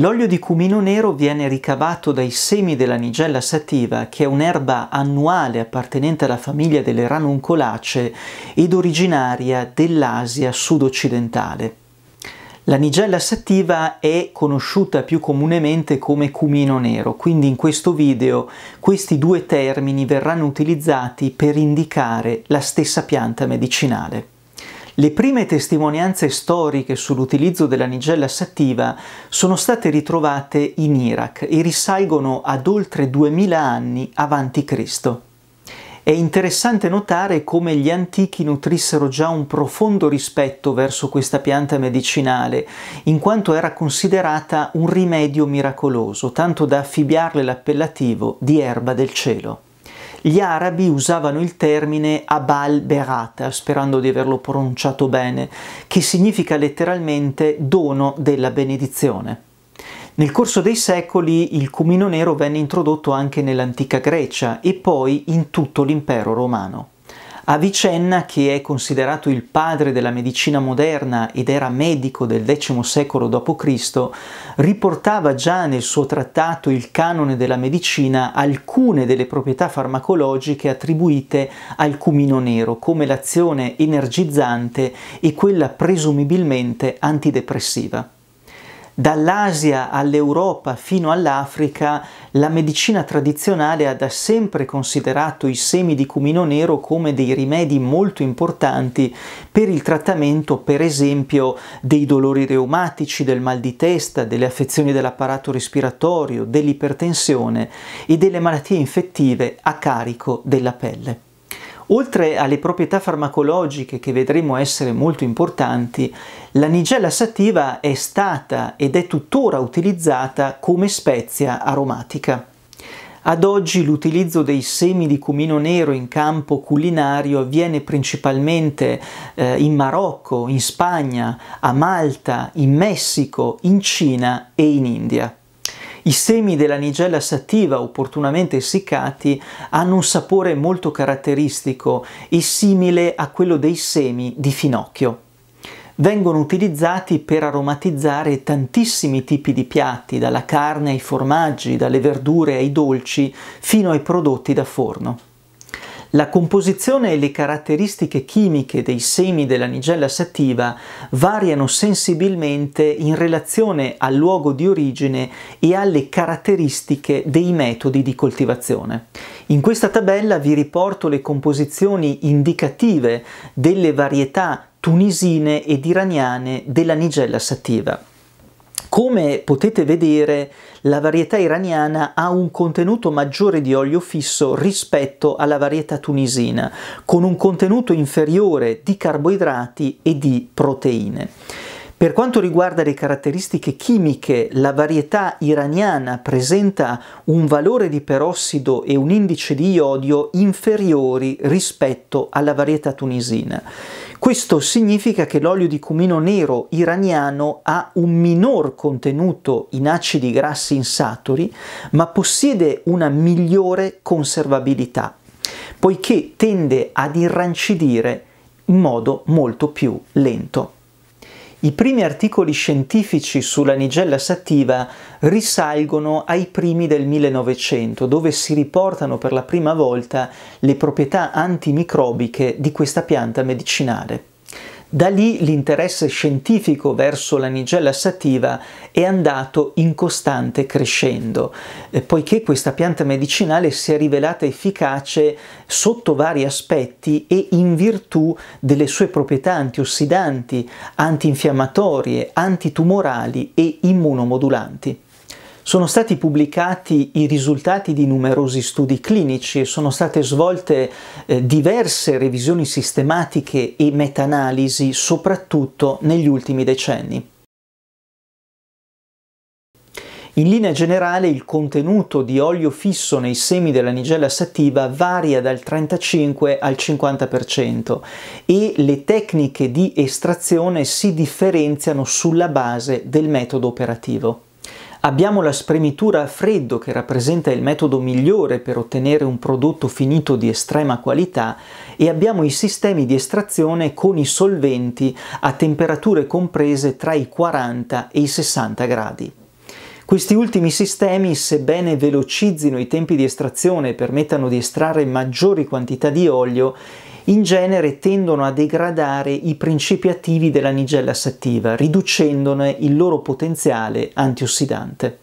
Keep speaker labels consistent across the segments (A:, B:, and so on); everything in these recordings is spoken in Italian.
A: L'olio di cumino nero viene ricavato dai semi della nigella sativa, che è un'erba annuale appartenente alla famiglia delle ranuncolacee ed originaria dell'Asia sud-occidentale. La nigella sativa è conosciuta più comunemente come cumino nero, quindi in questo video questi due termini verranno utilizzati per indicare la stessa pianta medicinale. Le prime testimonianze storiche sull'utilizzo della nigella sativa sono state ritrovate in Iraq e risalgono ad oltre 2000 anni avanti Cristo. È interessante notare come gli antichi nutrissero già un profondo rispetto verso questa pianta medicinale, in quanto era considerata un rimedio miracoloso, tanto da affibbiarle l'appellativo di erba del cielo. Gli arabi usavano il termine Abal Berata, sperando di averlo pronunciato bene, che significa letteralmente dono della benedizione. Nel corso dei secoli il cumino nero venne introdotto anche nell'antica Grecia e poi in tutto l'impero romano. Avicenna, che è considerato il padre della medicina moderna ed era medico del X secolo d.C., riportava già nel suo trattato Il canone della medicina alcune delle proprietà farmacologiche attribuite al cumino nero, come l'azione energizzante e quella presumibilmente antidepressiva. Dall'Asia all'Europa fino all'Africa, la medicina tradizionale ha da sempre considerato i semi di cumino nero come dei rimedi molto importanti per il trattamento, per esempio, dei dolori reumatici, del mal di testa, delle affezioni dell'apparato respiratorio, dell'ipertensione e delle malattie infettive a carico della pelle. Oltre alle proprietà farmacologiche che vedremo essere molto importanti, la nigella sativa è stata ed è tuttora utilizzata come spezia aromatica. Ad oggi l'utilizzo dei semi di cumino nero in campo culinario avviene principalmente eh, in Marocco, in Spagna, a Malta, in Messico, in Cina e in India. I semi della nigella sativa opportunamente essiccati hanno un sapore molto caratteristico e simile a quello dei semi di finocchio vengono utilizzati per aromatizzare tantissimi tipi di piatti, dalla carne ai formaggi, dalle verdure ai dolci, fino ai prodotti da forno. La composizione e le caratteristiche chimiche dei semi della nigella sativa variano sensibilmente in relazione al luogo di origine e alle caratteristiche dei metodi di coltivazione. In questa tabella vi riporto le composizioni indicative delle varietà tunisine ed iraniane della nigella sativa. Come potete vedere, la varietà iraniana ha un contenuto maggiore di olio fisso rispetto alla varietà tunisina, con un contenuto inferiore di carboidrati e di proteine. Per quanto riguarda le caratteristiche chimiche, la varietà iraniana presenta un valore di perossido e un indice di iodio inferiori rispetto alla varietà tunisina. Questo significa che l'olio di cumino nero iraniano ha un minor contenuto in acidi grassi insaturi, ma possiede una migliore conservabilità, poiché tende ad irrancidire in modo molto più lento. I primi articoli scientifici sulla nigella sativa risalgono ai primi del 1900, dove si riportano per la prima volta le proprietà antimicrobiche di questa pianta medicinale. Da lì l'interesse scientifico verso la nigella sativa è andato in costante crescendo, poiché questa pianta medicinale si è rivelata efficace sotto vari aspetti e in virtù delle sue proprietà antiossidanti, antinfiammatorie, antitumorali e immunomodulanti. Sono stati pubblicati i risultati di numerosi studi clinici, e sono state svolte eh, diverse revisioni sistematiche e meta-analisi, soprattutto negli ultimi decenni. In linea generale il contenuto di olio fisso nei semi della nigella sativa varia dal 35 al 50% e le tecniche di estrazione si differenziano sulla base del metodo operativo. Abbiamo la spremitura a freddo che rappresenta il metodo migliore per ottenere un prodotto finito di estrema qualità e abbiamo i sistemi di estrazione con i solventi a temperature comprese tra i 40 e i 60 gradi. Questi ultimi sistemi, sebbene velocizzino i tempi di estrazione e permettano di estrarre maggiori quantità di olio, in genere tendono a degradare i principi attivi della nigella sattiva, riducendone il loro potenziale antiossidante.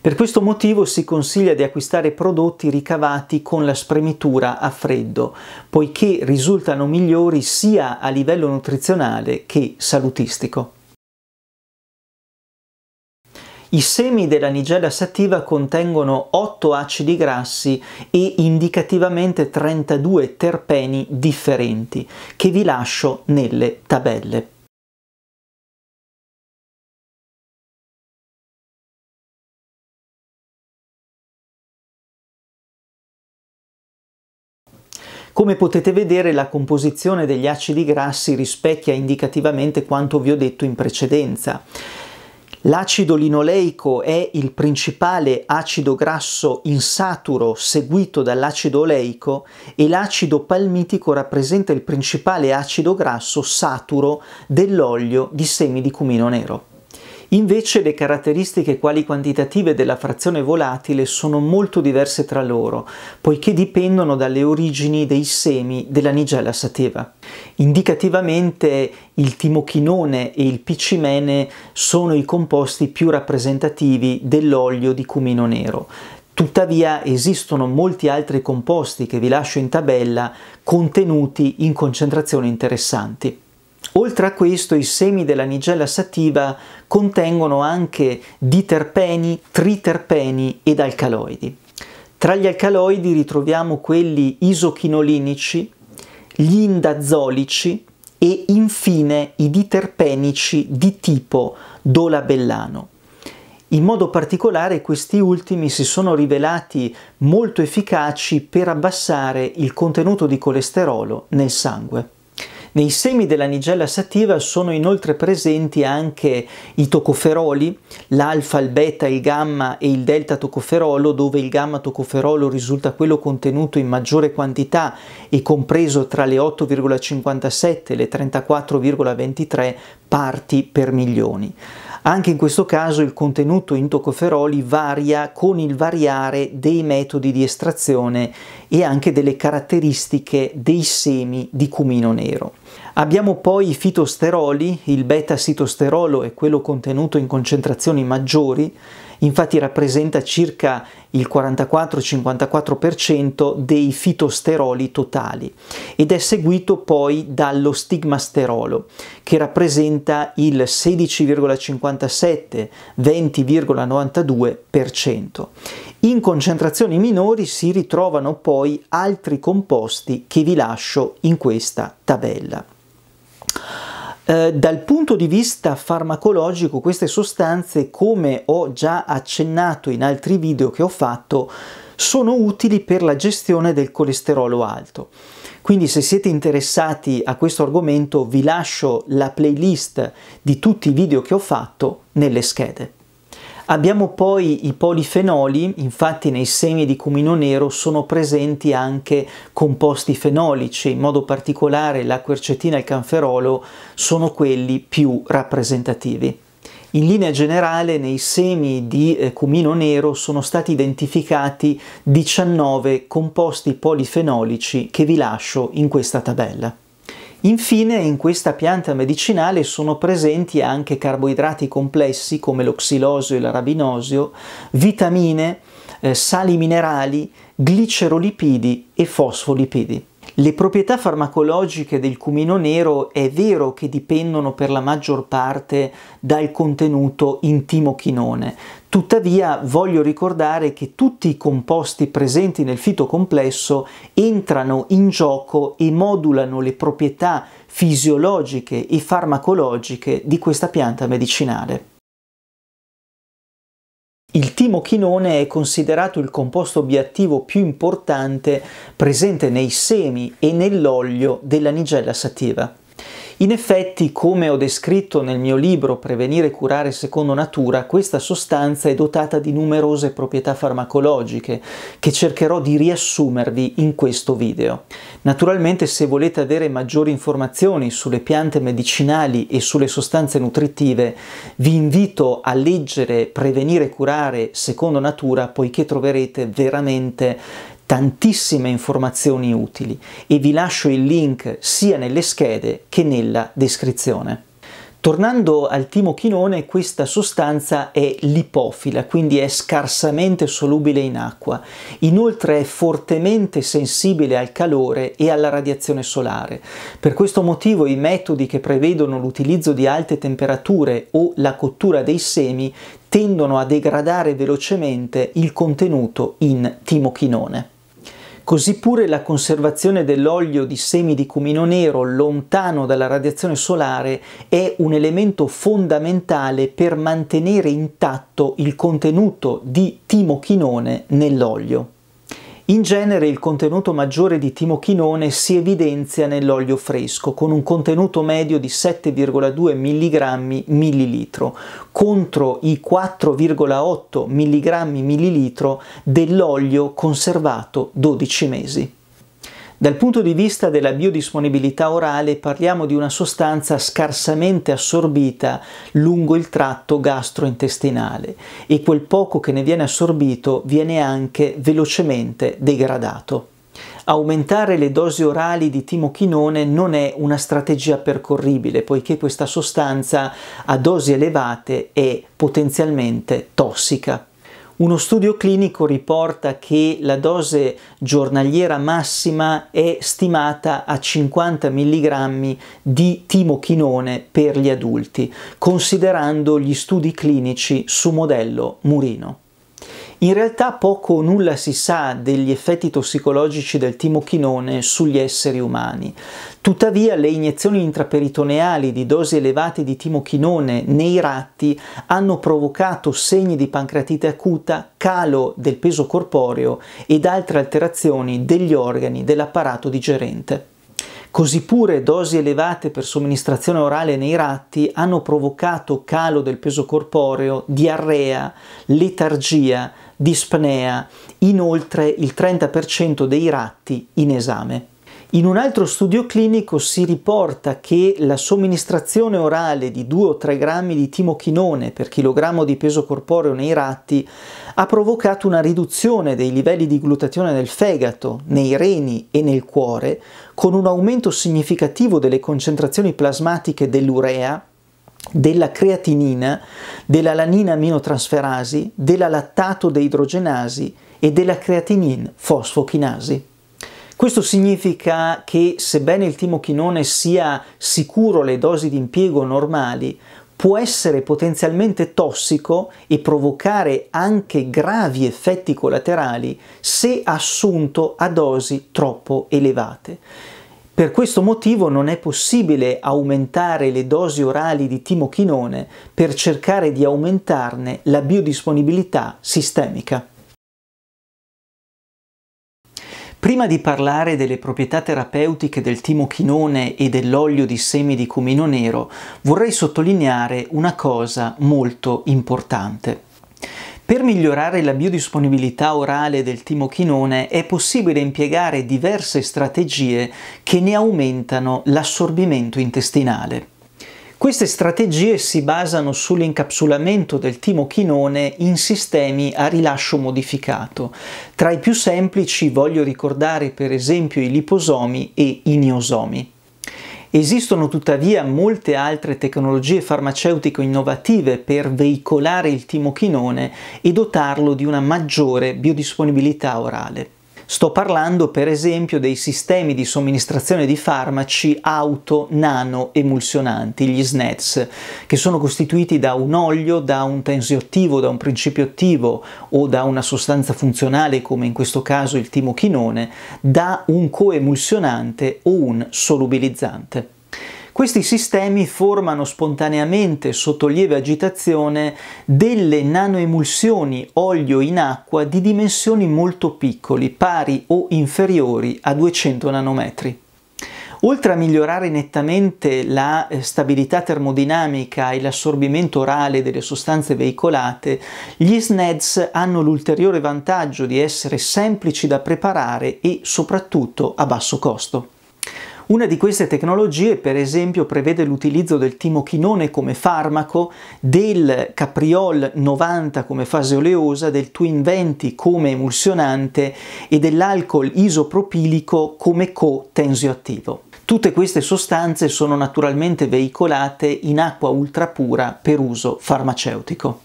A: Per questo motivo si consiglia di acquistare prodotti ricavati con la spremitura a freddo, poiché risultano migliori sia a livello nutrizionale che salutistico. I semi della nigella sativa contengono 8 acidi grassi e indicativamente 32 terpeni differenti, che vi lascio nelle tabelle. Come potete vedere la composizione degli acidi grassi rispecchia indicativamente quanto vi ho detto in precedenza. L'acido linoleico è il principale acido grasso insaturo seguito dall'acido oleico e l'acido palmitico rappresenta il principale acido grasso saturo dell'olio di semi di cumino nero. Invece le caratteristiche quali quantitative della frazione volatile sono molto diverse tra loro, poiché dipendono dalle origini dei semi della nigella sativa. Indicativamente il timochinone e il picimene sono i composti più rappresentativi dell'olio di cumino nero. Tuttavia esistono molti altri composti che vi lascio in tabella contenuti in concentrazioni interessanti. Oltre a questo, i semi della nigella sativa contengono anche diterpeni, triterpeni ed alcaloidi. Tra gli alcaloidi ritroviamo quelli isochinolinici, gli indazolici e infine i diterpenici di tipo dolabellano. In modo particolare questi ultimi si sono rivelati molto efficaci per abbassare il contenuto di colesterolo nel sangue. Nei semi della nigella sativa sono inoltre presenti anche i tocoferoli, l'alfa, il beta, il gamma e il delta tocoferolo, dove il gamma tocoferolo risulta quello contenuto in maggiore quantità e compreso tra le 8,57 e le 34,23 parti per milioni. Anche in questo caso il contenuto in tocoferoli varia con il variare dei metodi di estrazione e anche delle caratteristiche dei semi di cumino nero. Abbiamo poi i fitosteroli, il beta-sitosterolo è quello contenuto in concentrazioni maggiori, infatti rappresenta circa il 44-54% dei fitosteroli totali ed è seguito poi dallo stigmasterolo che rappresenta il 16,57, 20,92%. In concentrazioni minori si ritrovano poi altri composti che vi lascio in questa tabella. Eh, dal punto di vista farmacologico queste sostanze, come ho già accennato in altri video che ho fatto, sono utili per la gestione del colesterolo alto. Quindi se siete interessati a questo argomento vi lascio la playlist di tutti i video che ho fatto nelle schede. Abbiamo poi i polifenoli, infatti nei semi di cumino nero sono presenti anche composti fenolici, in modo particolare la quercetina e il canferolo sono quelli più rappresentativi. In linea generale nei semi di eh, cumino nero sono stati identificati 19 composti polifenolici che vi lascio in questa tabella. Infine in questa pianta medicinale sono presenti anche carboidrati complessi come lo xilosio e l'arabinosio, vitamine, eh, sali minerali, glicerolipidi e fosfolipidi. Le proprietà farmacologiche del cumino nero è vero che dipendono per la maggior parte dal contenuto in timochinone, Tuttavia voglio ricordare che tutti i composti presenti nel fitocomplesso entrano in gioco e modulano le proprietà fisiologiche e farmacologiche di questa pianta medicinale. Il timochinone è considerato il composto biattivo più importante presente nei semi e nell'olio della nigella sativa. In effetti, come ho descritto nel mio libro Prevenire e curare secondo natura, questa sostanza è dotata di numerose proprietà farmacologiche che cercherò di riassumervi in questo video. Naturalmente, se volete avere maggiori informazioni sulle piante medicinali e sulle sostanze nutritive, vi invito a leggere Prevenire e curare secondo natura poiché troverete veramente tantissime informazioni utili e vi lascio il link sia nelle schede che nella descrizione. Tornando al timochinone, questa sostanza è lipofila, quindi è scarsamente solubile in acqua. Inoltre è fortemente sensibile al calore e alla radiazione solare. Per questo motivo i metodi che prevedono l'utilizzo di alte temperature o la cottura dei semi tendono a degradare velocemente il contenuto in timochinone. Così pure la conservazione dell'olio di semi di cumino nero lontano dalla radiazione solare è un elemento fondamentale per mantenere intatto il contenuto di timochinone nell'olio. In genere il contenuto maggiore di timochinone si evidenzia nell'olio fresco, con un contenuto medio di 7,2 mg millilitro, contro i 4,8 mg millilitro dell'olio conservato 12 mesi. Dal punto di vista della biodisponibilità orale parliamo di una sostanza scarsamente assorbita lungo il tratto gastrointestinale e quel poco che ne viene assorbito viene anche velocemente degradato. Aumentare le dosi orali di timochinone non è una strategia percorribile poiché questa sostanza a dosi elevate è potenzialmente tossica uno studio clinico riporta che la dose giornaliera massima è stimata a 50 mg di timochinone per gli adulti, considerando gli studi clinici su modello Murino. In realtà poco o nulla si sa degli effetti tossicologici del timochinone sugli esseri umani. Tuttavia le iniezioni intraperitoneali di dosi elevate di timochinone nei ratti hanno provocato segni di pancreatite acuta, calo del peso corporeo ed altre alterazioni degli organi dell'apparato digerente. Così pure dosi elevate per somministrazione orale nei ratti hanno provocato calo del peso corporeo, diarrea, letargia, dispnea, inoltre il 30% dei ratti in esame. In un altro studio clinico si riporta che la somministrazione orale di 2 o 3 grammi di timochinone per chilogrammo di peso corporeo nei ratti ha provocato una riduzione dei livelli di glutatione nel fegato, nei reni e nel cuore, con un aumento significativo delle concentrazioni plasmatiche dell'urea della creatinina, dell'alanina lanina aminotrasferasi, della lattato deidrogenasi e della creatinin fosfochinasi. Questo significa che sebbene il timochinone sia sicuro alle dosi di impiego normali, può essere potenzialmente tossico e provocare anche gravi effetti collaterali se assunto a dosi troppo elevate. Per questo motivo non è possibile aumentare le dosi orali di timochinone per cercare di aumentarne la biodisponibilità sistemica. Prima di parlare delle proprietà terapeutiche del timochinone e dell'olio di semi di cumino nero, vorrei sottolineare una cosa molto importante. Per migliorare la biodisponibilità orale del timochinone è possibile impiegare diverse strategie che ne aumentano l'assorbimento intestinale. Queste strategie si basano sull'incapsulamento del timochinone in sistemi a rilascio modificato. Tra i più semplici voglio ricordare per esempio i liposomi e i neosomi. Esistono tuttavia molte altre tecnologie farmaceutiche innovative per veicolare il timochinone e dotarlo di una maggiore biodisponibilità orale. Sto parlando per esempio dei sistemi di somministrazione di farmaci auto-nano-emulsionanti, gli SNETS, che sono costituiti da un olio, da un tensioattivo, da un principio attivo o da una sostanza funzionale come in questo caso il timochinone, da un coemulsionante o un solubilizzante. Questi sistemi formano spontaneamente sotto lieve agitazione delle nanoemulsioni olio in acqua di dimensioni molto piccoli, pari o inferiori a 200 nanometri. Oltre a migliorare nettamente la eh, stabilità termodinamica e l'assorbimento orale delle sostanze veicolate, gli SNEDs hanno l'ulteriore vantaggio di essere semplici da preparare e soprattutto a basso costo. Una di queste tecnologie, per esempio, prevede l'utilizzo del timochinone come farmaco, del capriol 90 come fase oleosa, del twin 20 come emulsionante e dell'alcol isopropilico come co-tensioattivo. Tutte queste sostanze sono naturalmente veicolate in acqua ultrapura per uso farmaceutico.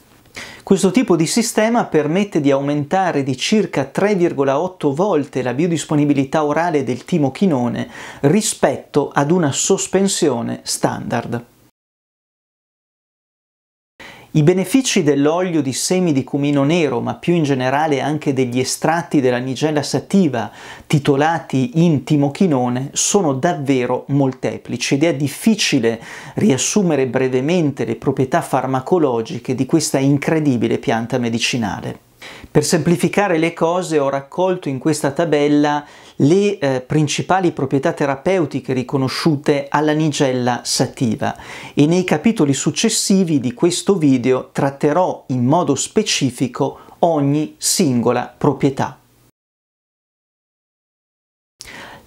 A: Questo tipo di sistema permette di aumentare di circa 3,8 volte la biodisponibilità orale del timochinone rispetto ad una sospensione standard. I benefici dell'olio di semi di cumino nero, ma più in generale anche degli estratti della nigella sativa titolati in timochinone, sono davvero molteplici ed è difficile riassumere brevemente le proprietà farmacologiche di questa incredibile pianta medicinale. Per semplificare le cose ho raccolto in questa tabella le eh, principali proprietà terapeutiche riconosciute alla nigella sativa e nei capitoli successivi di questo video tratterò in modo specifico ogni singola proprietà.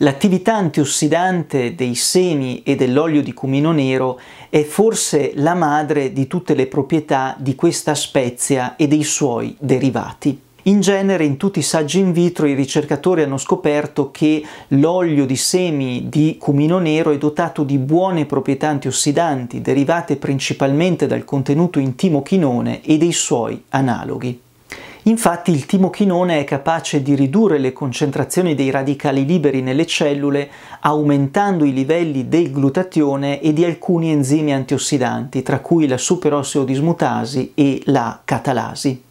A: L'attività antiossidante dei semi e dell'olio di cumino nero è forse la madre di tutte le proprietà di questa spezia e dei suoi derivati. In genere in tutti i saggi in vitro i ricercatori hanno scoperto che l'olio di semi di cumino nero è dotato di buone proprietà antiossidanti derivate principalmente dal contenuto in timochinone e dei suoi analoghi. Infatti il timochinone è capace di ridurre le concentrazioni dei radicali liberi nelle cellule aumentando i livelli del glutatione e di alcuni enzimi antiossidanti, tra cui la superosseodismutasi e la catalasi.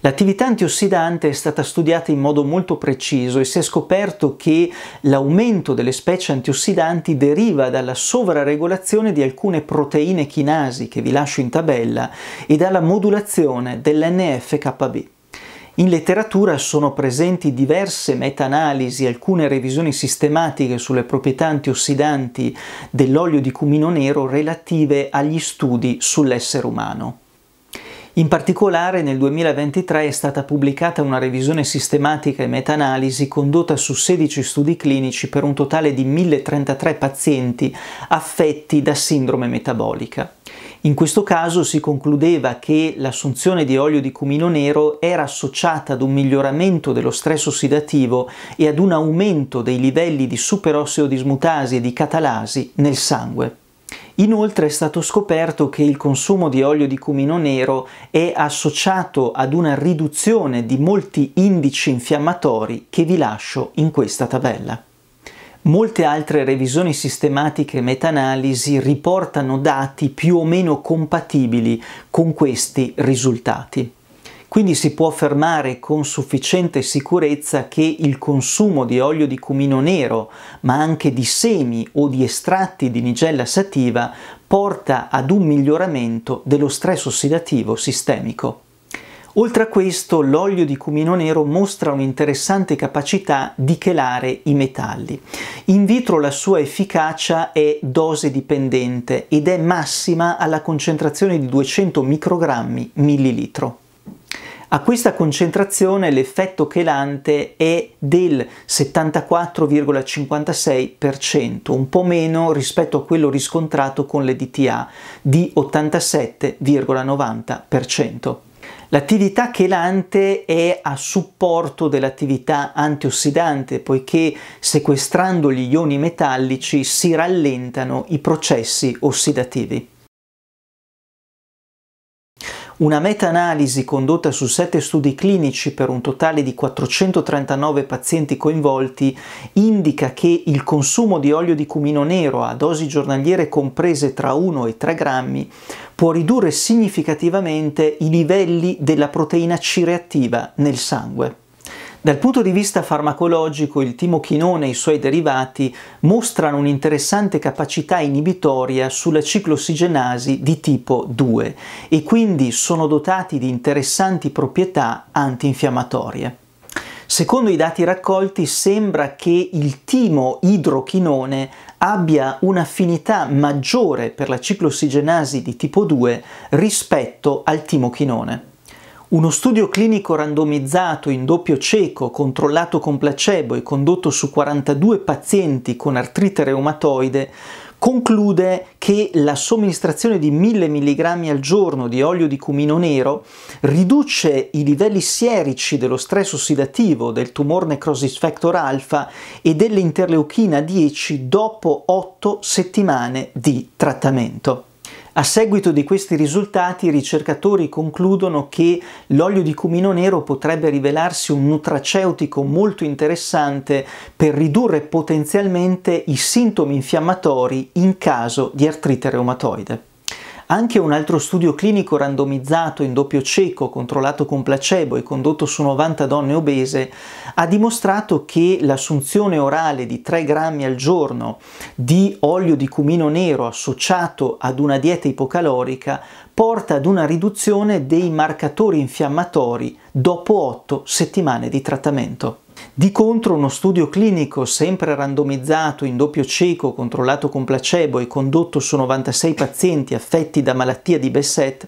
A: L'attività antiossidante è stata studiata in modo molto preciso e si è scoperto che l'aumento delle specie antiossidanti deriva dalla sovraregolazione di alcune proteine chinasi, che vi lascio in tabella, e dalla modulazione dell'NFKB. In letteratura sono presenti diverse meta-analisi, alcune revisioni sistematiche sulle proprietà antiossidanti dell'olio di cumino nero relative agli studi sull'essere umano. In particolare nel 2023 è stata pubblicata una revisione sistematica e meta-analisi condotta su 16 studi clinici per un totale di 1033 pazienti affetti da sindrome metabolica. In questo caso si concludeva che l'assunzione di olio di cumino nero era associata ad un miglioramento dello stress ossidativo e ad un aumento dei livelli di superossido dismutasi e di catalasi nel sangue. Inoltre è stato scoperto che il consumo di olio di cumino nero è associato ad una riduzione di molti indici infiammatori che vi lascio in questa tabella. Molte altre revisioni sistematiche e meta-analisi riportano dati più o meno compatibili con questi risultati. Quindi si può affermare con sufficiente sicurezza che il consumo di olio di cumino nero, ma anche di semi o di estratti di nigella sativa, porta ad un miglioramento dello stress ossidativo sistemico. Oltre a questo, l'olio di cumino nero mostra un'interessante capacità di chelare i metalli. In vitro la sua efficacia è dose dipendente ed è massima alla concentrazione di 200 microgrammi millilitro. A questa concentrazione l'effetto chelante è del 74,56%, un po' meno rispetto a quello riscontrato con le DTA di 87,90%. L'attività chelante è a supporto dell'attività antiossidante poiché sequestrando gli ioni metallici si rallentano i processi ossidativi. Una meta-analisi condotta su sette studi clinici per un totale di 439 pazienti coinvolti indica che il consumo di olio di cumino nero a dosi giornaliere comprese tra 1 e 3 grammi può ridurre significativamente i livelli della proteina C reattiva nel sangue. Dal punto di vista farmacologico il timochinone e i suoi derivati mostrano un'interessante capacità inibitoria sulla ciclossigenasi di tipo 2 e quindi sono dotati di interessanti proprietà antinfiammatorie. Secondo i dati raccolti sembra che il timo idrochinone abbia un'affinità maggiore per la ciclossigenasi di tipo 2 rispetto al timochinone. Uno studio clinico randomizzato in doppio cieco, controllato con placebo e condotto su 42 pazienti con artrite reumatoide, conclude che la somministrazione di 1000 mg al giorno di olio di cumino nero riduce i livelli sierici dello stress ossidativo, del tumor necrosis factor alfa e dell'interleuchina 10 dopo 8 settimane di trattamento. A seguito di questi risultati i ricercatori concludono che l'olio di cumino nero potrebbe rivelarsi un nutraceutico molto interessante per ridurre potenzialmente i sintomi infiammatori in caso di artrite reumatoide. Anche un altro studio clinico randomizzato in doppio cieco, controllato con placebo e condotto su 90 donne obese, ha dimostrato che l'assunzione orale di 3 grammi al giorno di olio di cumino nero associato ad una dieta ipocalorica porta ad una riduzione dei marcatori infiammatori dopo 8 settimane di trattamento. Di contro uno studio clinico sempre randomizzato in doppio cieco controllato con placebo e condotto su 96 pazienti affetti da malattia di Besset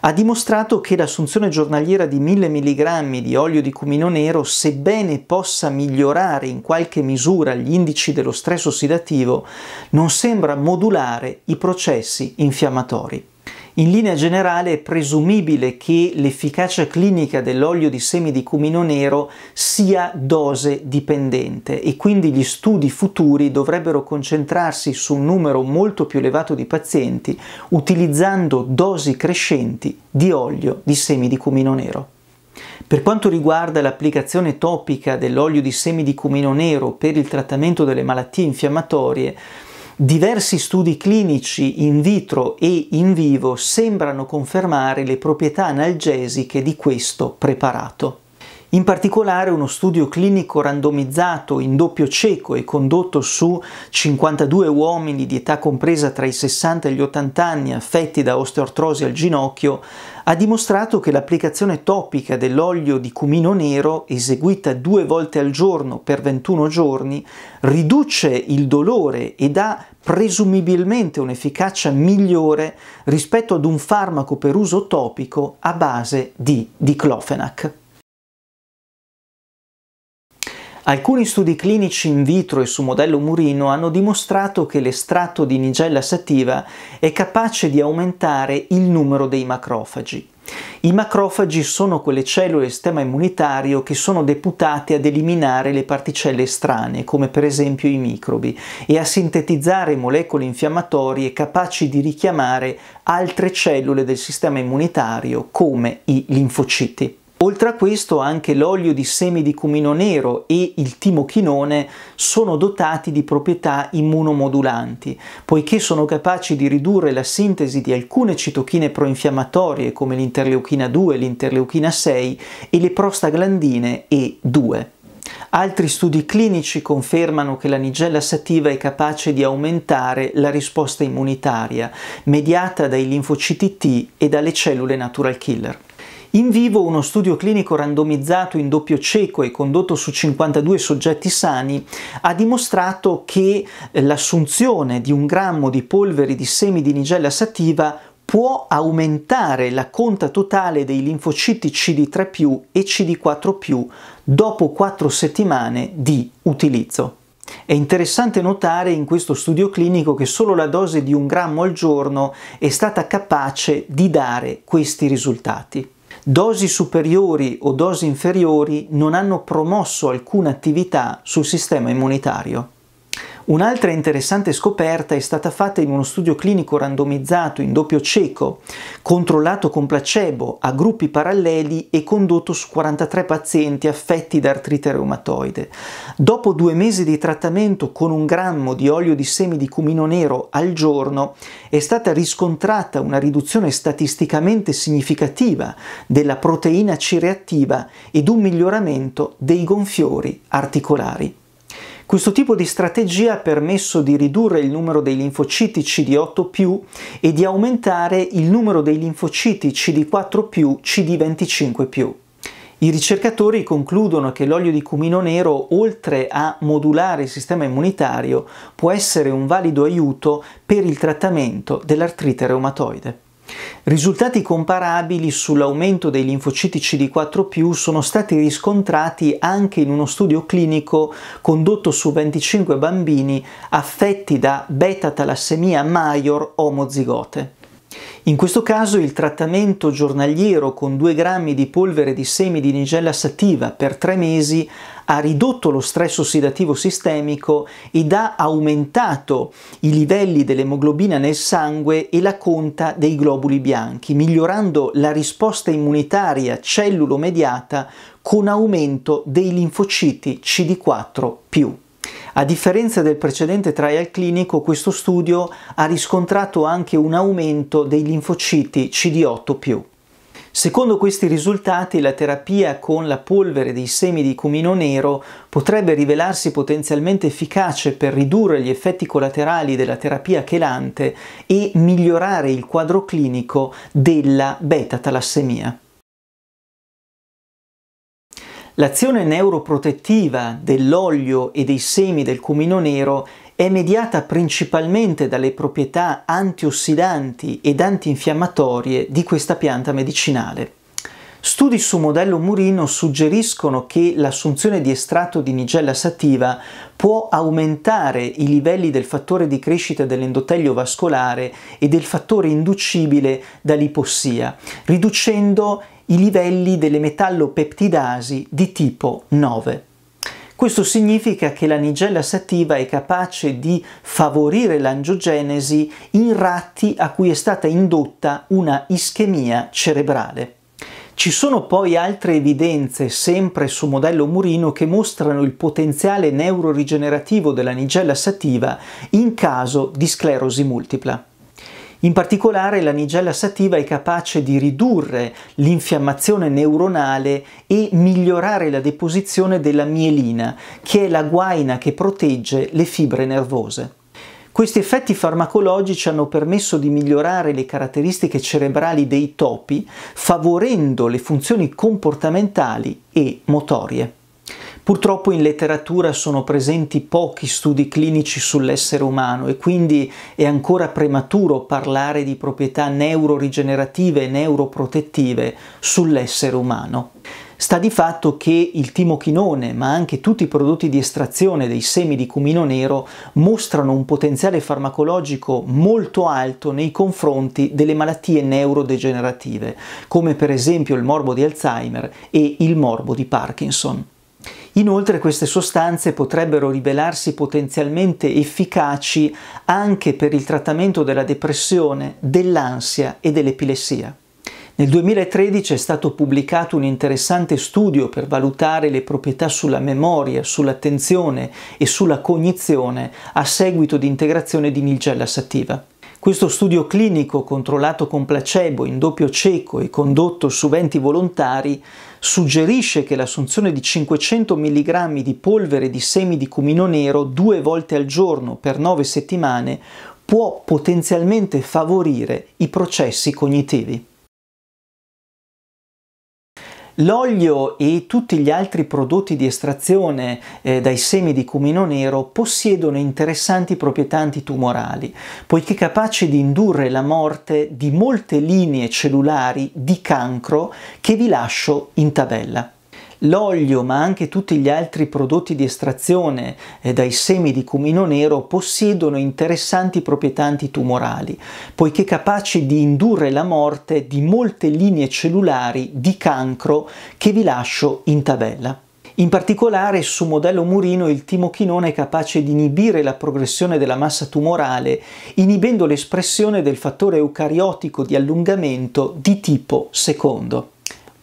A: ha dimostrato che l'assunzione giornaliera di 1000 mg di olio di cumino nero, sebbene possa migliorare in qualche misura gli indici dello stress ossidativo, non sembra modulare i processi infiammatori. In linea generale è presumibile che l'efficacia clinica dell'olio di semi di cumino nero sia dose dipendente e quindi gli studi futuri dovrebbero concentrarsi su un numero molto più elevato di pazienti utilizzando dosi crescenti di olio di semi di cumino nero. Per quanto riguarda l'applicazione topica dell'olio di semi di cumino nero per il trattamento delle malattie infiammatorie, Diversi studi clinici in vitro e in vivo sembrano confermare le proprietà analgesiche di questo preparato. In particolare uno studio clinico randomizzato in doppio cieco e condotto su 52 uomini di età compresa tra i 60 e gli 80 anni affetti da osteoartrosi al ginocchio ha dimostrato che l'applicazione topica dell'olio di cumino nero eseguita due volte al giorno per 21 giorni riduce il dolore ed ha presumibilmente un'efficacia migliore rispetto ad un farmaco per uso topico a base di diclofenac. Alcuni studi clinici in vitro e su modello murino hanno dimostrato che l'estratto di nigella sativa è capace di aumentare il numero dei macrofagi. I macrofagi sono quelle cellule del sistema immunitario che sono deputate ad eliminare le particelle estranee, come per esempio i microbi, e a sintetizzare molecole infiammatorie capaci di richiamare altre cellule del sistema immunitario, come i linfociti. Oltre a questo anche l'olio di semi di cumino nero e il timochinone sono dotati di proprietà immunomodulanti, poiché sono capaci di ridurre la sintesi di alcune citochine proinfiammatorie come l'interleuchina 2, l'interleuchina 6 e le prostaglandine E2. Altri studi clinici confermano che la nigella sativa è capace di aumentare la risposta immunitaria mediata dai linfociti T e dalle cellule natural killer. In vivo uno studio clinico randomizzato in doppio cieco e condotto su 52 soggetti sani ha dimostrato che l'assunzione di un grammo di polveri di semi di nigella sativa può aumentare la conta totale dei linfociti CD3 e CD4 dopo 4 settimane di utilizzo. È interessante notare in questo studio clinico che solo la dose di un grammo al giorno è stata capace di dare questi risultati. Dosi superiori o dosi inferiori non hanno promosso alcuna attività sul sistema immunitario. Un'altra interessante scoperta è stata fatta in uno studio clinico randomizzato in doppio cieco, controllato con placebo a gruppi paralleli e condotto su 43 pazienti affetti da artrite reumatoide. Dopo due mesi di trattamento con un grammo di olio di semi di cumino nero al giorno è stata riscontrata una riduzione statisticamente significativa della proteina C reattiva ed un miglioramento dei gonfiori articolari. Questo tipo di strategia ha permesso di ridurre il numero dei linfociti CD8+, e di aumentare il numero dei linfociti CD4+, CD25+. I ricercatori concludono che l'olio di cumino nero, oltre a modulare il sistema immunitario, può essere un valido aiuto per il trattamento dell'artrite reumatoide. Risultati comparabili sull'aumento dei linfociti CD4 sono stati riscontrati anche in uno studio clinico condotto su 25 bambini affetti da beta-talassemia major omozigote. In questo caso il trattamento giornaliero con 2 grammi di polvere di semi di nigella sativa per 3 mesi ha ridotto lo stress ossidativo sistemico ed ha aumentato i livelli dell'emoglobina nel sangue e la conta dei globuli bianchi, migliorando la risposta immunitaria cellulo-mediata con aumento dei linfociti CD4+. A differenza del precedente trial clinico, questo studio ha riscontrato anche un aumento dei linfociti CD8+. Secondo questi risultati la terapia con la polvere dei semi di cumino nero potrebbe rivelarsi potenzialmente efficace per ridurre gli effetti collaterali della terapia chelante e migliorare il quadro clinico della beta-talassemia. L'azione neuroprotettiva dell'olio e dei semi del cumino nero è mediata principalmente dalle proprietà antiossidanti ed antinfiammatorie di questa pianta medicinale. Studi su modello Murino suggeriscono che l'assunzione di estratto di nigella sativa può aumentare i livelli del fattore di crescita dell'endotelio vascolare e del fattore inducibile dall'ipossia, riducendo i livelli delle metallopeptidasi di tipo 9. Questo significa che la nigella sativa è capace di favorire l'angiogenesi in ratti a cui è stata indotta una ischemia cerebrale. Ci sono poi altre evidenze, sempre su modello Murino, che mostrano il potenziale neurorigenerativo della nigella sativa in caso di sclerosi multipla. In particolare la nigella sativa è capace di ridurre l'infiammazione neuronale e migliorare la deposizione della mielina, che è la guaina che protegge le fibre nervose. Questi effetti farmacologici hanno permesso di migliorare le caratteristiche cerebrali dei topi, favorendo le funzioni comportamentali e motorie. Purtroppo in letteratura sono presenti pochi studi clinici sull'essere umano e quindi è ancora prematuro parlare di proprietà neurorigenerative e neuroprotettive sull'essere umano. Sta di fatto che il timochinone, ma anche tutti i prodotti di estrazione dei semi di cumino nero, mostrano un potenziale farmacologico molto alto nei confronti delle malattie neurodegenerative, come per esempio il morbo di Alzheimer e il morbo di Parkinson. Inoltre queste sostanze potrebbero rivelarsi potenzialmente efficaci anche per il trattamento della depressione, dell'ansia e dell'epilessia. Nel 2013 è stato pubblicato un interessante studio per valutare le proprietà sulla memoria, sull'attenzione e sulla cognizione a seguito di integrazione di nigella sativa. Questo studio clinico controllato con placebo in doppio cieco e condotto su 20 volontari suggerisce che l'assunzione di 500 mg di polvere di semi di cumino nero due volte al giorno per nove settimane può potenzialmente favorire i processi cognitivi. L'olio e tutti gli altri prodotti di estrazione eh, dai semi di cumino nero possiedono interessanti proprietà antitumorali, poiché capaci di indurre la morte di molte linee cellulari di cancro che vi lascio in tabella l'olio ma anche tutti gli altri prodotti di estrazione eh, dai semi di cumino nero possiedono interessanti proprietà antitumorali, poiché capaci di indurre la morte di molte linee cellulari di cancro che vi lascio in tabella. In particolare su modello murino il timochinone è capace di inibire la progressione della massa tumorale inibendo l'espressione del fattore eucariotico di allungamento di tipo secondo.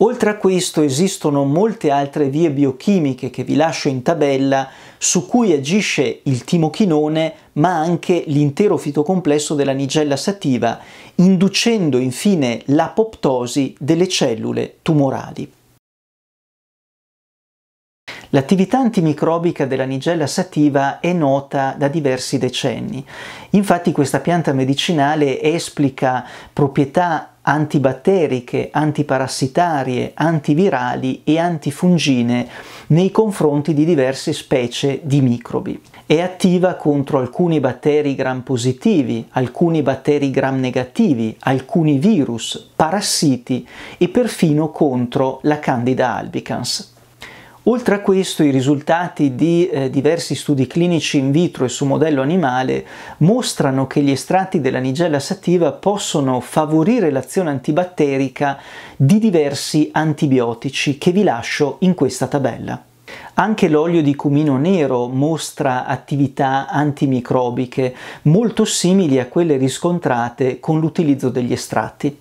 A: Oltre a questo esistono molte altre vie biochimiche che vi lascio in tabella su cui agisce il timochinone ma anche l'intero fitocomplesso della nigella sativa, inducendo infine l'apoptosi delle cellule tumorali. L'attività antimicrobica della nigella sativa è nota da diversi decenni. Infatti questa pianta medicinale esplica proprietà antibatteriche, antiparassitarie, antivirali e antifungine nei confronti di diverse specie di microbi. È attiva contro alcuni batteri gram positivi, alcuni batteri gram negativi, alcuni virus, parassiti e perfino contro la Candida albicans. Oltre a questo, i risultati di eh, diversi studi clinici in vitro e su modello animale mostrano che gli estratti della nigella sativa possono favorire l'azione antibatterica di diversi antibiotici che vi lascio in questa tabella. Anche l'olio di cumino nero mostra attività antimicrobiche molto simili a quelle riscontrate con l'utilizzo degli estratti.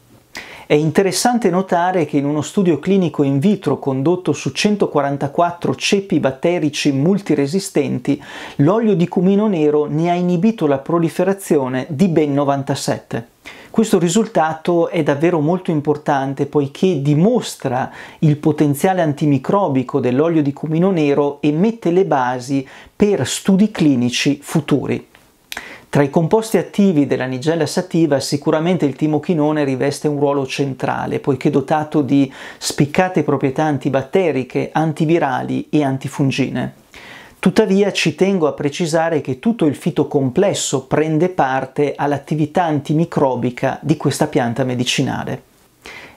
A: È interessante notare che in uno studio clinico in vitro condotto su 144 ceppi batterici multiresistenti, l'olio di cumino nero ne ha inibito la proliferazione di ben 97. Questo risultato è davvero molto importante poiché dimostra il potenziale antimicrobico dell'olio di cumino nero e mette le basi per studi clinici futuri. Tra i composti attivi della nigella sativa sicuramente il timochinone riveste un ruolo centrale, poiché dotato di spiccate proprietà antibatteriche, antivirali e antifungine. Tuttavia ci tengo a precisare che tutto il fitocomplesso prende parte all'attività antimicrobica di questa pianta medicinale.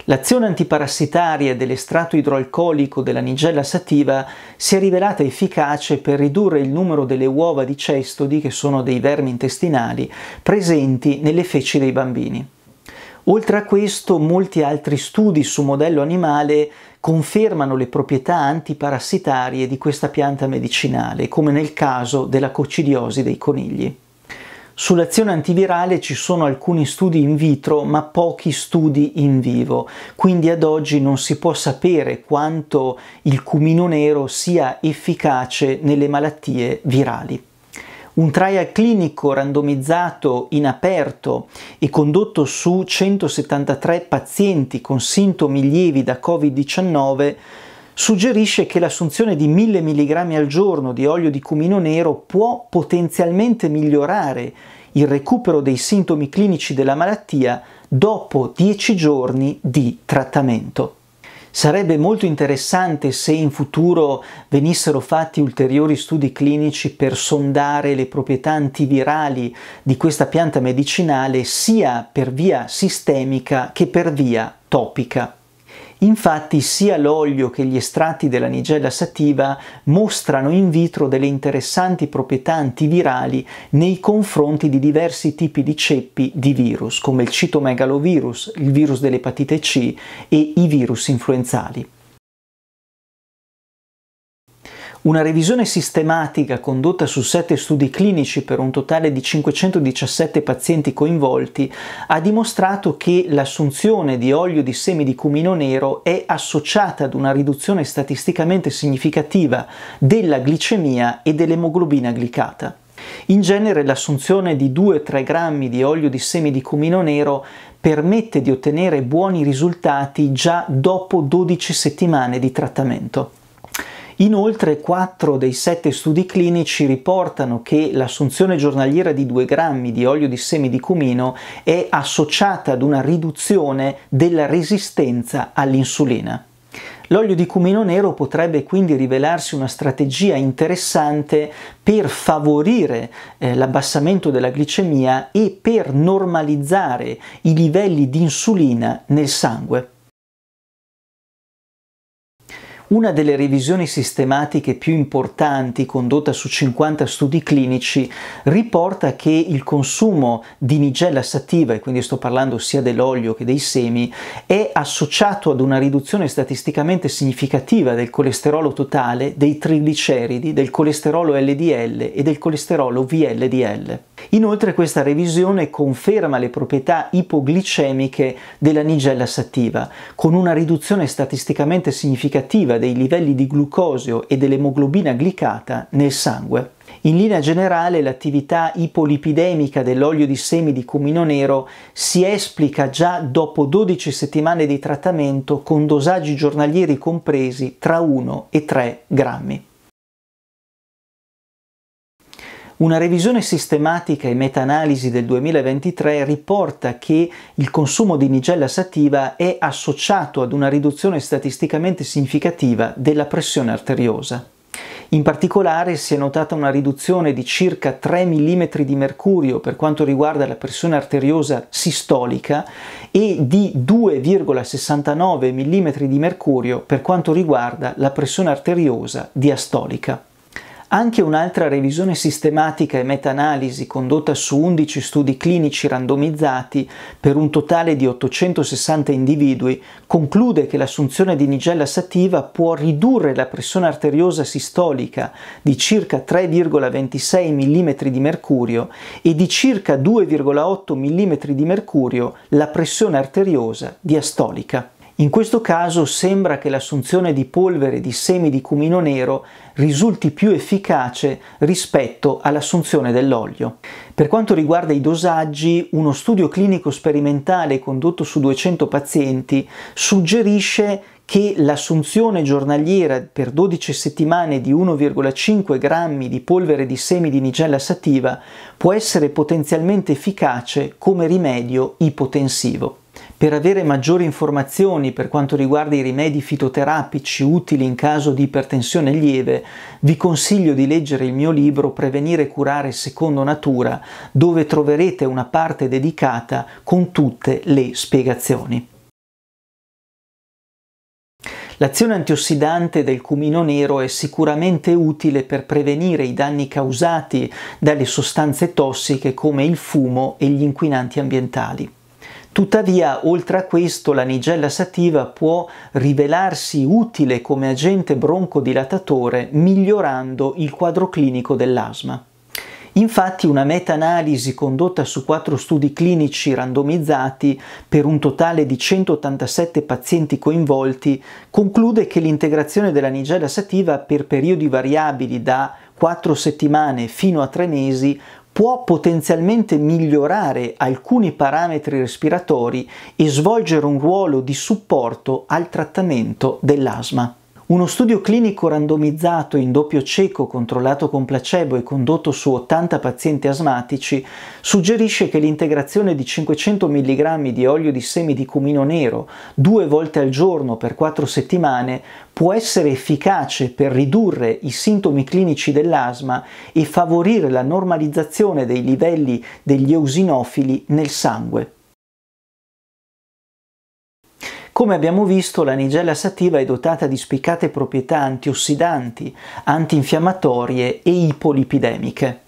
A: L'azione antiparassitaria dell'estratto idroalcolico della nigella sativa si è rivelata efficace per ridurre il numero delle uova di cestodi, che sono dei vermi intestinali, presenti nelle feci dei bambini. Oltre a questo, molti altri studi su modello animale confermano le proprietà antiparassitarie di questa pianta medicinale, come nel caso della coccidiosi dei conigli. Sull'azione antivirale ci sono alcuni studi in vitro ma pochi studi in vivo, quindi ad oggi non si può sapere quanto il cumino nero sia efficace nelle malattie virali. Un trial clinico randomizzato in aperto e condotto su 173 pazienti con sintomi lievi da Covid-19 suggerisce che l'assunzione di 1000 mg al giorno di olio di cumino nero può potenzialmente migliorare il recupero dei sintomi clinici della malattia dopo 10 giorni di trattamento. Sarebbe molto interessante se in futuro venissero fatti ulteriori studi clinici per sondare le proprietà antivirali di questa pianta medicinale sia per via sistemica che per via topica. Infatti sia l'olio che gli estratti della nigella sativa mostrano in vitro delle interessanti proprietà antivirali nei confronti di diversi tipi di ceppi di virus, come il citomegalovirus, il virus dell'epatite C e i virus influenzali. Una revisione sistematica condotta su sette studi clinici per un totale di 517 pazienti coinvolti ha dimostrato che l'assunzione di olio di semi di cumino nero è associata ad una riduzione statisticamente significativa della glicemia e dell'emoglobina glicata. In genere l'assunzione di 2-3 grammi di olio di semi di cumino nero permette di ottenere buoni risultati già dopo 12 settimane di trattamento. Inoltre quattro dei sette studi clinici riportano che l'assunzione giornaliera di 2 grammi di olio di semi di cumino è associata ad una riduzione della resistenza all'insulina. L'olio di cumino nero potrebbe quindi rivelarsi una strategia interessante per favorire eh, l'abbassamento della glicemia e per normalizzare i livelli di insulina nel sangue. Una delle revisioni sistematiche più importanti condotta su 50 studi clinici riporta che il consumo di nigella sativa, e quindi sto parlando sia dell'olio che dei semi, è associato ad una riduzione statisticamente significativa del colesterolo totale, dei trigliceridi, del colesterolo LDL e del colesterolo VLDL. Inoltre questa revisione conferma le proprietà ipoglicemiche della nigella sativa, con una riduzione statisticamente significativa dei livelli di glucosio e dell'emoglobina glicata nel sangue. In linea generale l'attività ipolipidemica dell'olio di semi di cumino nero si esplica già dopo 12 settimane di trattamento con dosaggi giornalieri compresi tra 1 e 3 grammi. Una revisione sistematica e meta-analisi del 2023 riporta che il consumo di nigella sativa è associato ad una riduzione statisticamente significativa della pressione arteriosa. In particolare si è notata una riduzione di circa 3 mm di mercurio per quanto riguarda la pressione arteriosa sistolica e di 2,69 mm di mercurio per quanto riguarda la pressione arteriosa diastolica. Anche un'altra revisione sistematica e meta-analisi condotta su 11 studi clinici randomizzati per un totale di 860 individui conclude che l'assunzione di nigella sativa può ridurre la pressione arteriosa sistolica di circa 3,26 mm di mercurio e di circa 2,8 mm di mercurio la pressione arteriosa diastolica. In questo caso sembra che l'assunzione di polvere di semi di cumino nero risulti più efficace rispetto all'assunzione dell'olio. Per quanto riguarda i dosaggi, uno studio clinico sperimentale condotto su 200 pazienti suggerisce che l'assunzione giornaliera per 12 settimane di 1,5 grammi di polvere di semi di nigella sativa può essere potenzialmente efficace come rimedio ipotensivo. Per avere maggiori informazioni per quanto riguarda i rimedi fitoterapici utili in caso di ipertensione lieve, vi consiglio di leggere il mio libro Prevenire e curare secondo natura, dove troverete una parte dedicata con tutte le spiegazioni. L'azione antiossidante del cumino nero è sicuramente utile per prevenire i danni causati dalle sostanze tossiche come il fumo e gli inquinanti ambientali. Tuttavia, oltre a questo, la nigella sativa può rivelarsi utile come agente broncodilatatore migliorando il quadro clinico dell'asma. Infatti una meta-analisi condotta su quattro studi clinici randomizzati per un totale di 187 pazienti coinvolti conclude che l'integrazione della nigella sativa per periodi variabili da 4 settimane fino a 3 mesi può potenzialmente migliorare alcuni parametri respiratori e svolgere un ruolo di supporto al trattamento dell'asma. Uno studio clinico randomizzato in doppio cieco controllato con placebo e condotto su 80 pazienti asmatici suggerisce che l'integrazione di 500 mg di olio di semi di cumino nero due volte al giorno per 4 settimane può essere efficace per ridurre i sintomi clinici dell'asma e favorire la normalizzazione dei livelli degli eosinofili nel sangue. Come abbiamo visto, la nigella sativa è dotata di spiccate proprietà antiossidanti, antinfiammatorie e ipolipidemiche.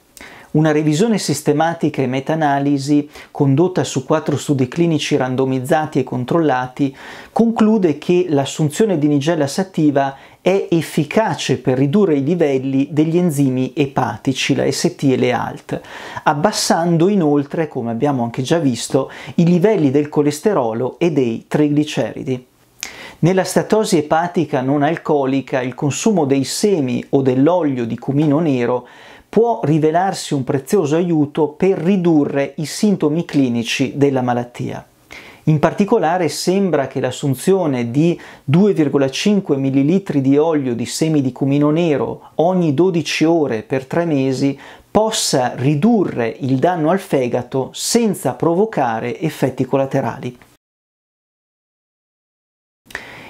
A: Una revisione sistematica e meta-analisi condotta su quattro studi clinici randomizzati e controllati conclude che l'assunzione di nigella sativa è efficace per ridurre i livelli degli enzimi epatici, la ST e le ALT, abbassando inoltre, come abbiamo anche già visto, i livelli del colesterolo e dei trigliceridi. Nella statosi epatica non alcolica il consumo dei semi o dell'olio di cumino nero può rivelarsi un prezioso aiuto per ridurre i sintomi clinici della malattia. In particolare sembra che l'assunzione di 2,5 ml di olio di semi di cumino nero ogni 12 ore per 3 mesi possa ridurre il danno al fegato senza provocare effetti collaterali.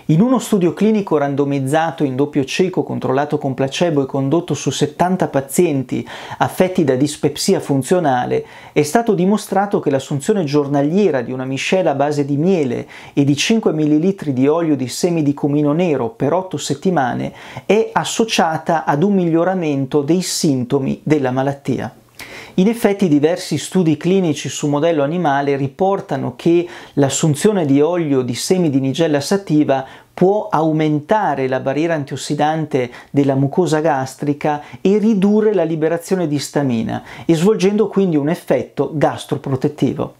A: In uno studio clinico randomizzato in doppio cieco controllato con placebo e condotto su 70 pazienti affetti da dispepsia funzionale, è stato dimostrato che l'assunzione giornaliera di una miscela a base di miele e di 5 ml di olio di semi di comino nero per 8 settimane è associata ad un miglioramento dei sintomi della malattia. In effetti diversi studi clinici su modello animale riportano che l'assunzione di olio di semi di nigella sativa può aumentare la barriera antiossidante della mucosa gastrica e ridurre la liberazione di stamina, e svolgendo quindi un effetto gastroprotettivo.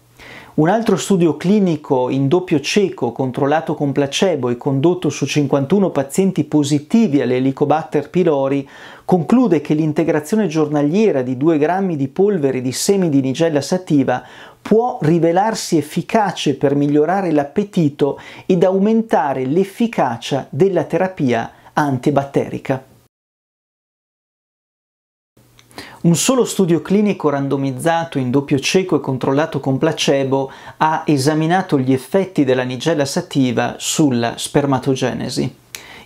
A: Un altro studio clinico in doppio cieco controllato con placebo e condotto su 51 pazienti positivi all'Helicobacter pylori conclude che l'integrazione giornaliera di 2 grammi di polvere di semi di nigella sativa può rivelarsi efficace per migliorare l'appetito ed aumentare l'efficacia della terapia antibatterica. Un solo studio clinico randomizzato in doppio cieco e controllato con placebo ha esaminato gli effetti della nigella sativa sulla spermatogenesi.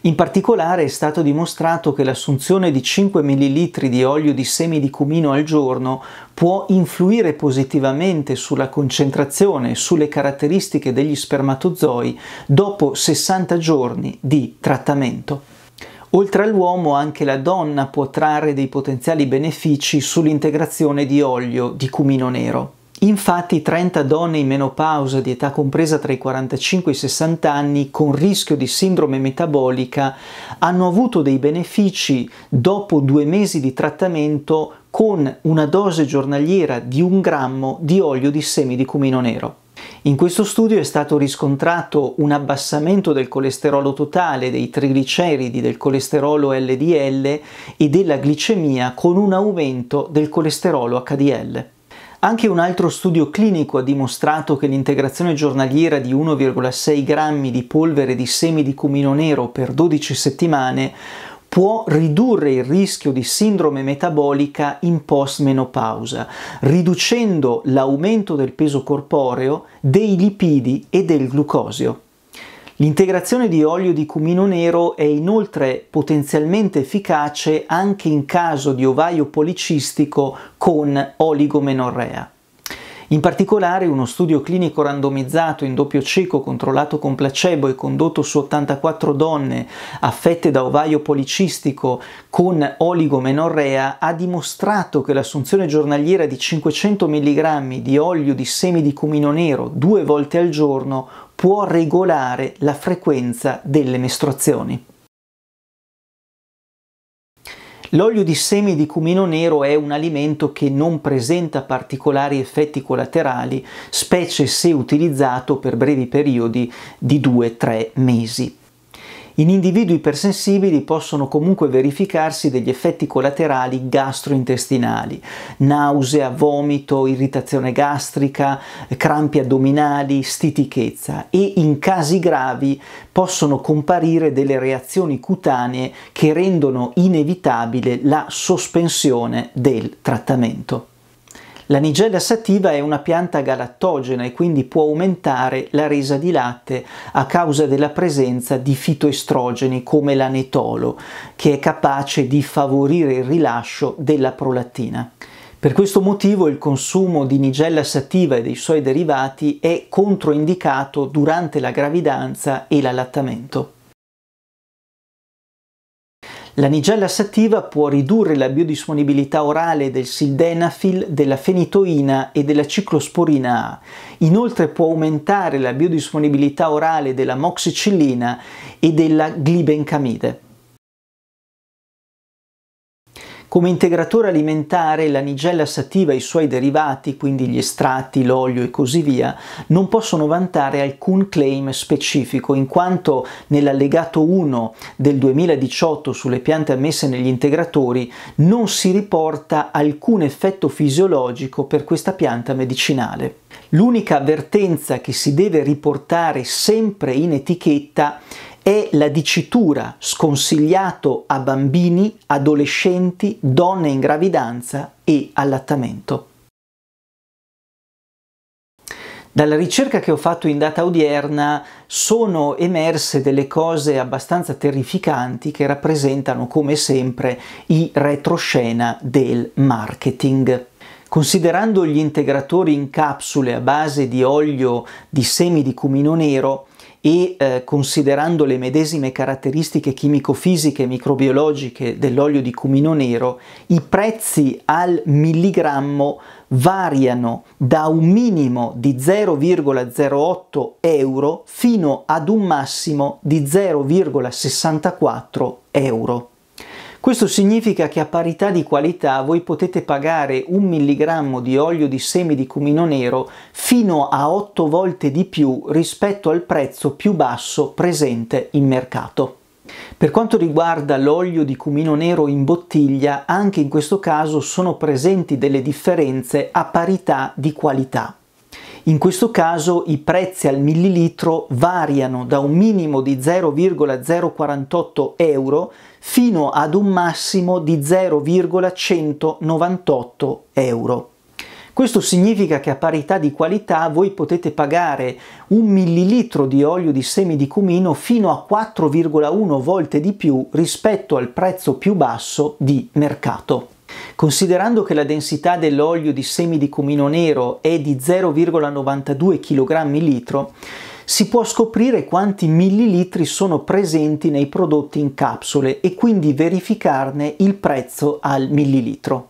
A: In particolare è stato dimostrato che l'assunzione di 5 ml di olio di semi di cumino al giorno può influire positivamente sulla concentrazione e sulle caratteristiche degli spermatozoi dopo 60 giorni di trattamento. Oltre all'uomo anche la donna può trarre dei potenziali benefici sull'integrazione di olio di cumino nero. Infatti 30 donne in menopausa di età compresa tra i 45 e i 60 anni con rischio di sindrome metabolica hanno avuto dei benefici dopo due mesi di trattamento con una dose giornaliera di un grammo di olio di semi di cumino nero. In questo studio è stato riscontrato un abbassamento del colesterolo totale, dei trigliceridi, del colesterolo LDL e della glicemia con un aumento del colesterolo HDL. Anche un altro studio clinico ha dimostrato che l'integrazione giornaliera di 1,6 grammi di polvere di semi di cumino nero per 12 settimane può ridurre il rischio di sindrome metabolica in postmenopausa, riducendo l'aumento del peso corporeo, dei lipidi e del glucosio. L'integrazione di olio di cumino nero è inoltre potenzialmente efficace anche in caso di ovaio policistico con oligomenorrea. In particolare uno studio clinico randomizzato in doppio cieco controllato con placebo e condotto su 84 donne affette da ovaio policistico con oligomenorrea ha dimostrato che l'assunzione giornaliera di 500 mg di olio di semi di cumino nero due volte al giorno può regolare la frequenza delle mestruazioni. L'olio di semi di cumino nero è un alimento che non presenta particolari effetti collaterali, specie se utilizzato per brevi periodi di 2-3 mesi. In individui ipersensibili possono comunque verificarsi degli effetti collaterali gastrointestinali, nausea, vomito, irritazione gastrica, crampi addominali, stitichezza e in casi gravi possono comparire delle reazioni cutanee che rendono inevitabile la sospensione del trattamento. La Nigella sativa è una pianta galattogena e quindi può aumentare la resa di latte a causa della presenza di fitoestrogeni come l'anetolo, che è capace di favorire il rilascio della prolattina. Per questo motivo il consumo di nigella sativa e dei suoi derivati è controindicato durante la gravidanza e l'allattamento. La nigella sativa può ridurre la biodisponibilità orale del sildenafil, della fenitoina e della ciclosporina A. Inoltre può aumentare la biodisponibilità orale della moxicillina e della glibencamide. Come integratore alimentare la nigella sativa e i suoi derivati, quindi gli estratti, l'olio e così via, non possono vantare alcun claim specifico in quanto nell'allegato 1 del 2018 sulle piante ammesse negli integratori non si riporta alcun effetto fisiologico per questa pianta medicinale. L'unica avvertenza che si deve riportare sempre in etichetta è è la dicitura sconsigliato a bambini, adolescenti, donne in gravidanza e allattamento. Dalla ricerca che ho fatto in data odierna sono emerse delle cose abbastanza terrificanti che rappresentano come sempre i retroscena del marketing. Considerando gli integratori in capsule a base di olio di semi di cumino nero, e eh, considerando le medesime caratteristiche chimico-fisiche e microbiologiche dell'olio di cumino nero, i prezzi al milligrammo variano da un minimo di 0,08 euro fino ad un massimo di 0,64 euro. Questo significa che a parità di qualità voi potete pagare un milligrammo di olio di semi di cumino nero fino a 8 volte di più rispetto al prezzo più basso presente in mercato. Per quanto riguarda l'olio di cumino nero in bottiglia, anche in questo caso sono presenti delle differenze a parità di qualità. In questo caso i prezzi al millilitro variano da un minimo di 0,048 euro fino ad un massimo di 0,198 euro. Questo significa che a parità di qualità voi potete pagare un millilitro di olio di semi di cumino fino a 4,1 volte di più rispetto al prezzo più basso di mercato. Considerando che la densità dell'olio di semi di cumino nero è di 0,92 kg litro, si può scoprire quanti millilitri sono presenti nei prodotti in capsule e quindi verificarne il prezzo al millilitro.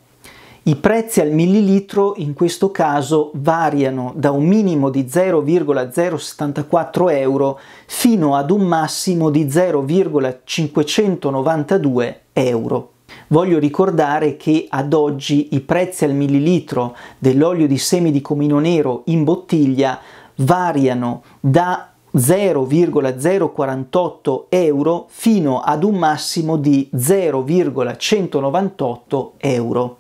A: I prezzi al millilitro in questo caso variano da un minimo di 0,074 euro fino ad un massimo di 0,592 euro. Voglio ricordare che ad oggi i prezzi al millilitro dell'olio di semi di comino nero in bottiglia variano da 0,048 euro fino ad un massimo di 0,198 euro.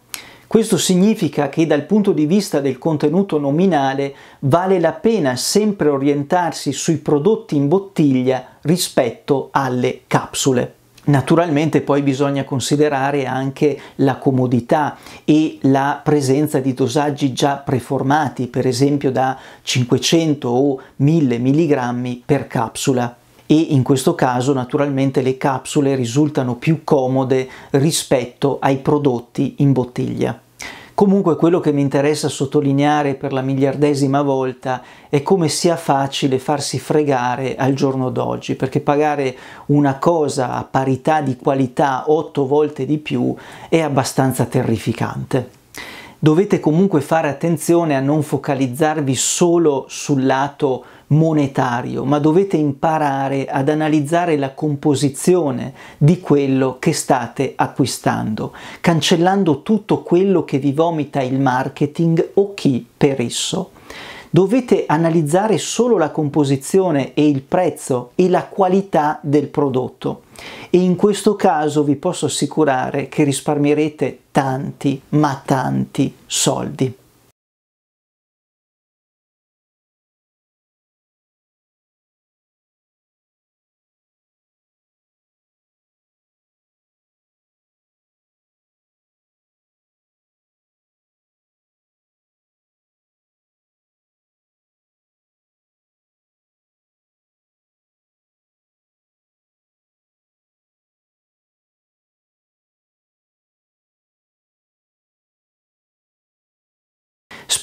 A: Questo significa che dal punto di vista del contenuto nominale vale la pena sempre orientarsi sui prodotti in bottiglia rispetto alle capsule. Naturalmente poi bisogna considerare anche la comodità e la presenza di dosaggi già preformati, per esempio da 500 o 1000 mg per capsula e in questo caso naturalmente le capsule risultano più comode rispetto ai prodotti in bottiglia. Comunque quello che mi interessa sottolineare per la miliardesima volta è come sia facile farsi fregare al giorno d'oggi, perché pagare una cosa a parità di qualità otto volte di più è abbastanza terrificante dovete comunque fare attenzione a non focalizzarvi solo sul lato monetario, ma dovete imparare ad analizzare la composizione di quello che state acquistando, cancellando tutto quello che vi vomita il marketing o chi per esso dovete analizzare solo la composizione e il prezzo e la qualità del prodotto. E in questo caso vi posso assicurare che risparmierete tanti, ma tanti soldi.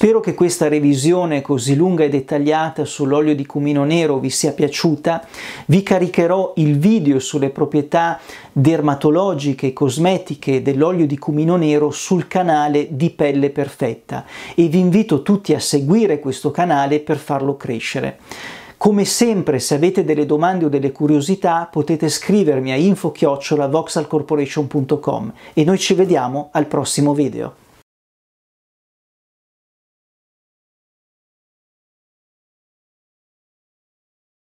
A: Spero che questa revisione così lunga e dettagliata sull'olio di cumino nero vi sia piaciuta. Vi caricherò il video sulle proprietà dermatologiche e cosmetiche dell'olio di cumino nero sul canale di Pelle Perfetta e vi invito tutti a seguire questo canale per farlo crescere. Come sempre, se avete delle domande o delle curiosità, potete scrivermi a info-voxalcorporation.com e noi ci vediamo al prossimo video.